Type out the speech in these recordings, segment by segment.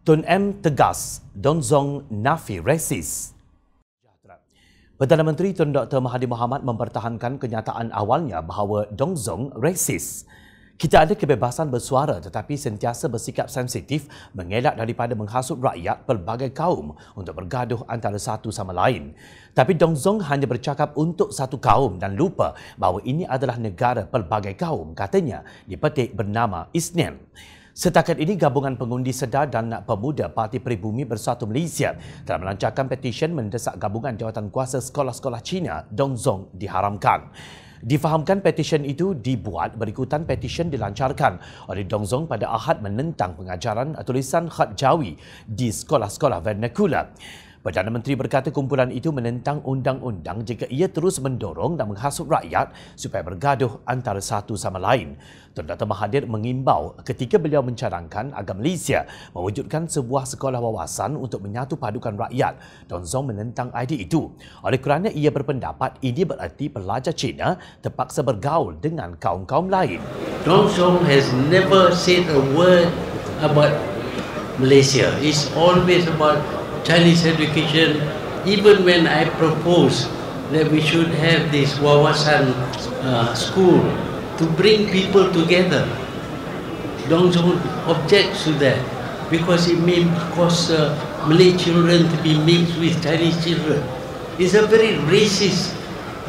Tun M tegas, Zong nafi resis. Perdana Menteri Tun Dr. Mahathir Mohamad mempertahankan kenyataan awalnya bahawa Dong Zong resis. Kita ada kebebasan bersuara tetapi sentiasa bersikap sensitif mengelak daripada menghasut rakyat pelbagai kaum untuk bergaduh antara satu sama lain. Tapi Dong Zong hanya bercakap untuk satu kaum dan lupa bahawa ini adalah negara pelbagai kaum, katanya di petik bernama Isnin. Setakat ini, gabungan pengundi sedar dan nak pemuda Parti Peribumi Bersatu Malaysia telah melancarkan petisyen mendesak gabungan jawatan kuasa sekolah-sekolah China, Dongzong, diharamkan. Difahamkan petisyen itu dibuat berikutan petisyen dilancarkan oleh Dongzong pada Ahad menentang pengajaran tulisan khat jawi di sekolah-sekolah vernacular. -sekolah. Perdana Menteri berkata kumpulan itu menentang undang-undang jika ia terus mendorong dan menghasut rakyat supaya bergaduh antara satu sama lain. Tuan Dr. Mahathir mengimbau ketika beliau mencarangkan agar Malaysia mewujudkan sebuah sekolah wawasan untuk menyatu padukan rakyat. Tuan Zong menentang idea itu. Oleh kerana ia berpendapat ini berarti pelajar China terpaksa bergaul dengan kaum-kaum lain. Tuan Zong has never said a word about Malaysia. It's always about Chinese education, even when I propose that we should have this Wawasan uh, school to bring people together, Dong objects to that because it may cause uh, Malay children to be mixed with Chinese children. It's a very racist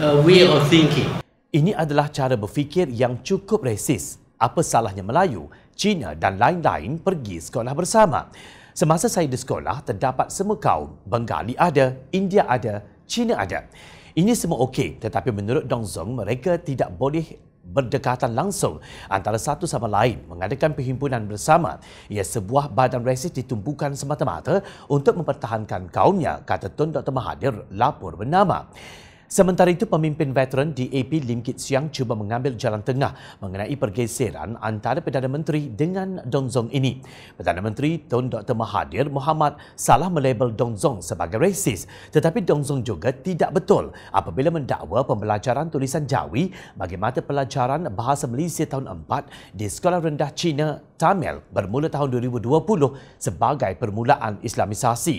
uh, way of thinking. Ini adalah cara berfikir yang cukup resis. Apa salahnya Melayu, Cina dan lain-lain pergi sekolah bersama. Semasa saya di sekolah, terdapat semua kaum. Bengali ada, India ada, China ada. Ini semua okey, tetapi menurut Dong Zong, mereka tidak boleh berdekatan langsung antara satu sama lain mengadakan perhimpunan bersama. Ia sebuah badan resis ditumpukan semata-mata untuk mempertahankan kaumnya, kata Tun Dr. Mahathir lapor bernama. Sementara itu, pemimpin veteran DAP Lim Kit Siang cuba mengambil jalan tengah mengenai pergeseran antara Perdana Menteri dengan Dong Zong ini. Perdana Menteri Tun Dr. Mahathir Mohamad salah melabel Dong Zong sebagai rasis. Tetapi Dong Zong juga tidak betul apabila mendakwa pembelajaran tulisan Jawi bagi mata pelajaran Bahasa Malaysia tahun 4 di Sekolah Rendah China Tamil bermula tahun 2020 sebagai permulaan Islamisasi.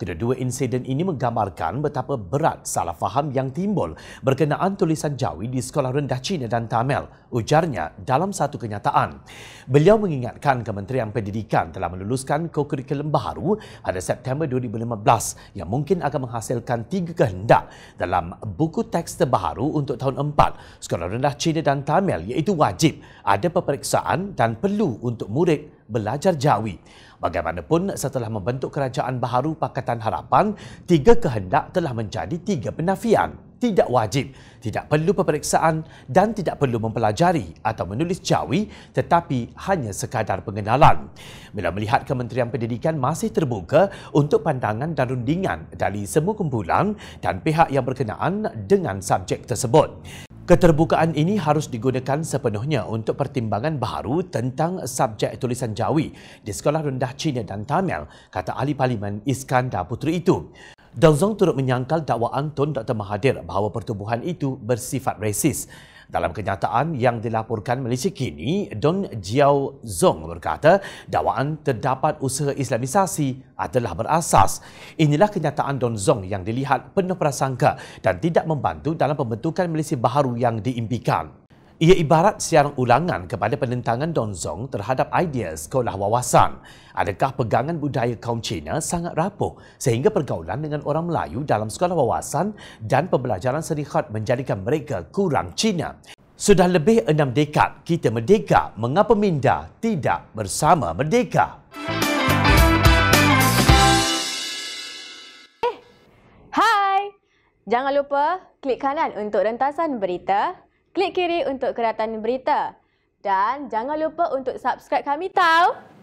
Kedua-dua insiden ini menggambarkan betapa berat salah faham yang timbul berkenaan tulisan Jawi di sekolah rendah Cina dan Tamil, ujarnya dalam satu kenyataan. Beliau mengingatkan Kementerian Pendidikan telah meluluskan kokurikulum baru pada September 2015 yang mungkin akan menghasilkan tiga kehendak dalam buku teks terbaru untuk tahun 4 sekolah rendah Cina dan Tamil iaitu wajib ada peperiksaan dan perlu untuk untuk murid belajar jawi. Bagaimanapun, setelah membentuk kerajaan baharu Pakatan Harapan, tiga kehendak telah menjadi tiga penafian. Tidak wajib, tidak perlu peperiksaan dan tidak perlu mempelajari atau menulis jawi tetapi hanya sekadar pengenalan. Bila melihat Kementerian Pendidikan masih terbuka untuk pandangan dan rundingan dari semua kumpulan dan pihak yang berkenaan dengan subjek tersebut. Keterbukaan ini harus digunakan sepenuhnya untuk pertimbangan baru tentang subjek tulisan Jawi di Sekolah Rendah Cina dan Tamil, kata Ahli Parlimen Iskandar Putri itu. Dong Zong turut menyangkal dakwaan Tun Dr. Mahathir bahawa pertubuhan itu bersifat rasis. Dalam kenyataan yang dilaporkan Malaysia kini, Don Jiao Zong berkata dakwaan terdapat usaha Islamisasi adalah berasas. Inilah kenyataan Don Zong yang dilihat penuh prasangka dan tidak membantu dalam pembentukan Malaysia baharu yang diimpikan. Ia ibarat siaran ulangan kepada penentangan Don Zong terhadap idea sekolah wawasan. Adakah pegangan budaya kaum Cina sangat rapuh sehingga pergaulan dengan orang Melayu dalam sekolah wawasan dan pembelajaran seni khat menjadikan mereka kurang Cina? Sudah lebih enam dekad kita merdeka, mengapa minda tidak bersama merdeka? Eh, hai, jangan lupa klik kanan untuk rentasan berita klik kiri untuk keratan berita dan jangan lupa untuk subscribe kami tau.